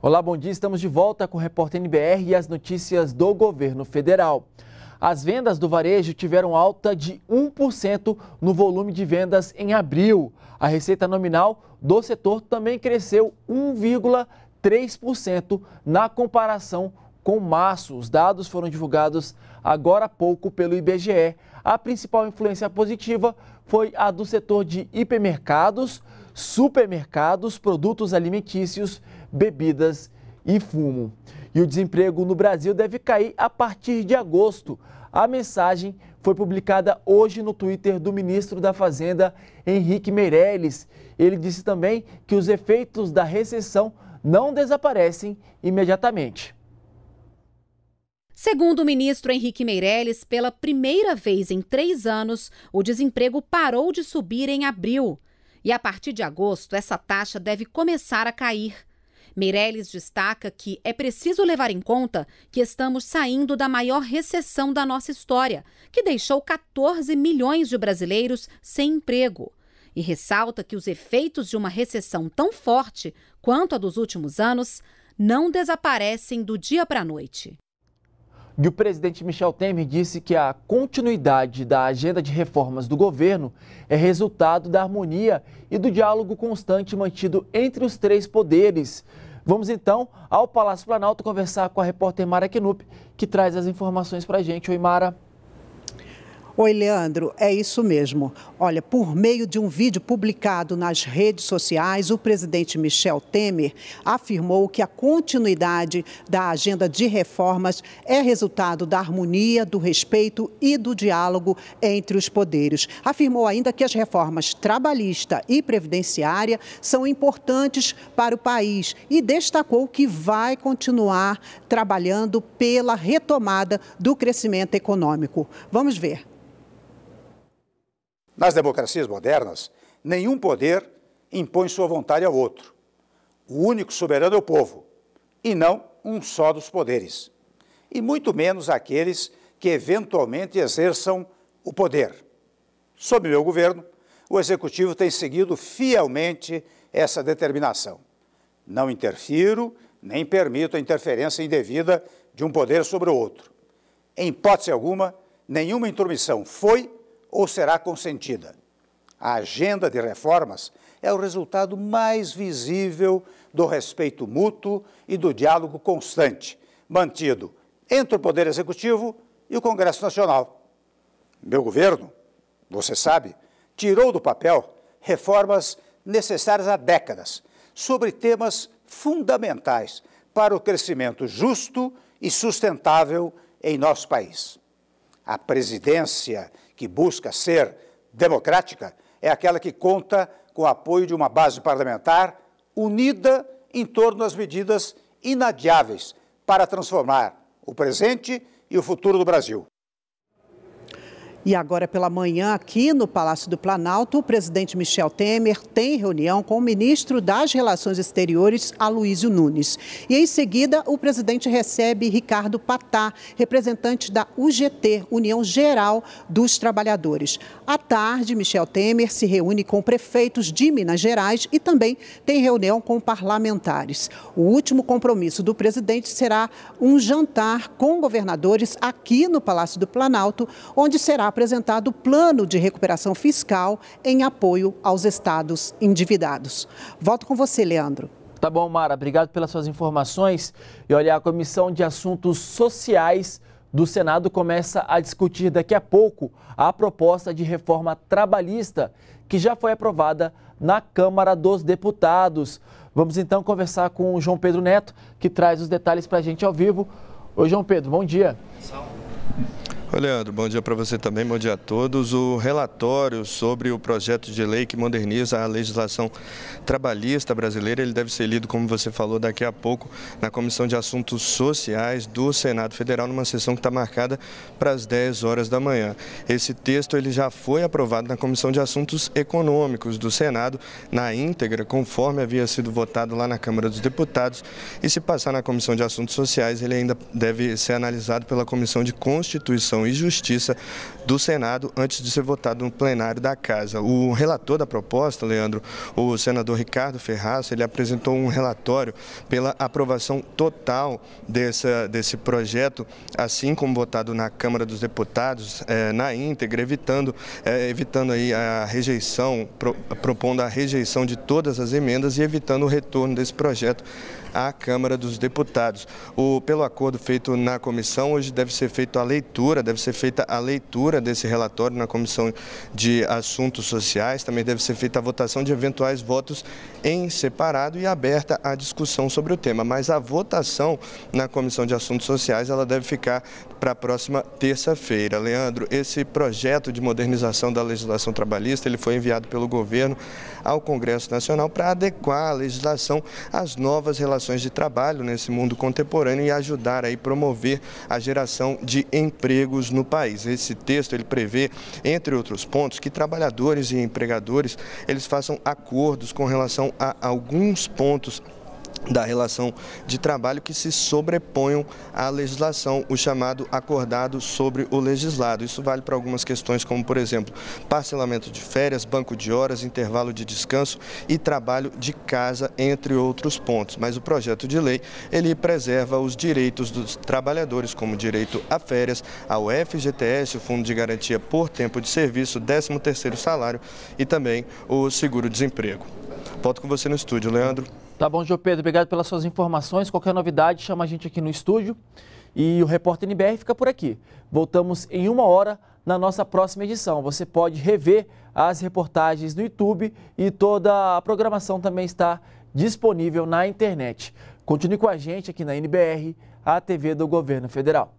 Olá, bom dia. Estamos de volta com o Repórter NBR e as notícias do governo federal. As vendas do varejo tiveram alta de 1% no volume de vendas em abril. A receita nominal do setor também cresceu 1,3% na comparação com março. Os dados foram divulgados agora há pouco pelo IBGE. A principal influência positiva foi a do setor de hipermercados, supermercados, produtos alimentícios, bebidas e fumo. E o desemprego no Brasil deve cair a partir de agosto. A mensagem foi publicada hoje no Twitter do ministro da Fazenda, Henrique Meirelles. Ele disse também que os efeitos da recessão não desaparecem imediatamente. Segundo o ministro Henrique Meirelles, pela primeira vez em três anos, o desemprego parou de subir em abril. E a partir de agosto, essa taxa deve começar a cair. Meirelles destaca que é preciso levar em conta que estamos saindo da maior recessão da nossa história, que deixou 14 milhões de brasileiros sem emprego. E ressalta que os efeitos de uma recessão tão forte quanto a dos últimos anos não desaparecem do dia para a noite. E o presidente Michel Temer disse que a continuidade da agenda de reformas do governo é resultado da harmonia e do diálogo constante mantido entre os três poderes. Vamos então ao Palácio Planalto conversar com a repórter Mara Knup, que traz as informações para a gente. Oi, Mara. Oi, Leandro, é isso mesmo. Olha, por meio de um vídeo publicado nas redes sociais, o presidente Michel Temer afirmou que a continuidade da agenda de reformas é resultado da harmonia, do respeito e do diálogo entre os poderes. Afirmou ainda que as reformas trabalhista e previdenciária são importantes para o país e destacou que vai continuar trabalhando pela retomada do crescimento econômico. Vamos ver. Nas democracias modernas, nenhum poder impõe sua vontade ao outro. O único soberano é o povo, e não um só dos poderes, e muito menos aqueles que eventualmente exerçam o poder. Sob meu governo, o executivo tem seguido fielmente essa determinação. Não interfiro nem permito a interferência indevida de um poder sobre o outro. Em hipótese alguma, nenhuma intromissão foi ou será consentida. A agenda de reformas é o resultado mais visível do respeito mútuo e do diálogo constante, mantido entre o Poder Executivo e o Congresso Nacional. Meu governo, você sabe, tirou do papel reformas necessárias há décadas sobre temas fundamentais para o crescimento justo e sustentável em nosso país. A presidência que busca ser democrática, é aquela que conta com o apoio de uma base parlamentar unida em torno das medidas inadiáveis para transformar o presente e o futuro do Brasil. E agora pela manhã, aqui no Palácio do Planalto, o presidente Michel Temer tem reunião com o ministro das Relações Exteriores, Aloysio Nunes. E em seguida, o presidente recebe Ricardo Patá, representante da UGT, União Geral dos Trabalhadores. À tarde, Michel Temer se reúne com prefeitos de Minas Gerais e também tem reunião com parlamentares. O último compromisso do presidente será um jantar com governadores aqui no Palácio do Planalto, onde será apresentado plano de recuperação fiscal em apoio aos estados endividados. Volto com você, Leandro. Tá bom, Mara, obrigado pelas suas informações. E olha, a Comissão de Assuntos Sociais do Senado começa a discutir daqui a pouco a proposta de reforma trabalhista que já foi aprovada na Câmara dos Deputados. Vamos então conversar com o João Pedro Neto, que traz os detalhes para a gente ao vivo. Oi, João Pedro, bom dia. Salve. Oi, Leandro, bom dia para você também, bom dia a todos. O relatório sobre o projeto de lei que moderniza a legislação trabalhista brasileira, ele deve ser lido, como você falou, daqui a pouco na Comissão de Assuntos Sociais do Senado Federal, numa sessão que está marcada para as 10 horas da manhã. Esse texto ele já foi aprovado na Comissão de Assuntos Econômicos do Senado, na íntegra, conforme havia sido votado lá na Câmara dos Deputados, e se passar na Comissão de Assuntos Sociais, ele ainda deve ser analisado pela Comissão de Constituição Constituição e Justiça do Senado antes de ser votado no plenário da Casa. O relator da proposta, Leandro, o senador Ricardo Ferraz, ele apresentou um relatório pela aprovação total dessa, desse projeto, assim como votado na Câmara dos Deputados, é, na íntegra, evitando, é, evitando aí a rejeição, pro, propondo a rejeição de todas as emendas e evitando o retorno desse projeto à Câmara dos Deputados. O, pelo acordo feito na comissão, hoje deve ser feita a leitura deve ser feita a leitura desse relatório na Comissão de Assuntos Sociais, também deve ser feita a votação de eventuais votos em separado e aberta a discussão sobre o tema. Mas a votação na Comissão de Assuntos Sociais ela deve ficar para a próxima terça-feira. Leandro, esse projeto de modernização da legislação trabalhista ele foi enviado pelo governo ao Congresso Nacional para adequar a legislação às novas relações de trabalho nesse mundo contemporâneo e ajudar a promover a geração de empregos empregos no país. Esse texto ele prevê, entre outros pontos, que trabalhadores e empregadores eles façam acordos com relação a alguns pontos da relação de trabalho que se sobreponham à legislação, o chamado acordado sobre o legislado. Isso vale para algumas questões como, por exemplo, parcelamento de férias, banco de horas, intervalo de descanso e trabalho de casa, entre outros pontos. Mas o projeto de lei, ele preserva os direitos dos trabalhadores, como direito a férias, ao FGTS, o Fundo de Garantia por Tempo de Serviço, 13º salário e também o seguro-desemprego. Volto com você no estúdio, Leandro. Tá bom, João Pedro, obrigado pelas suas informações. Qualquer novidade, chama a gente aqui no estúdio. E o Repórter NBR fica por aqui. Voltamos em uma hora na nossa próxima edição. Você pode rever as reportagens no YouTube e toda a programação também está disponível na internet. Continue com a gente aqui na NBR, a TV do Governo Federal.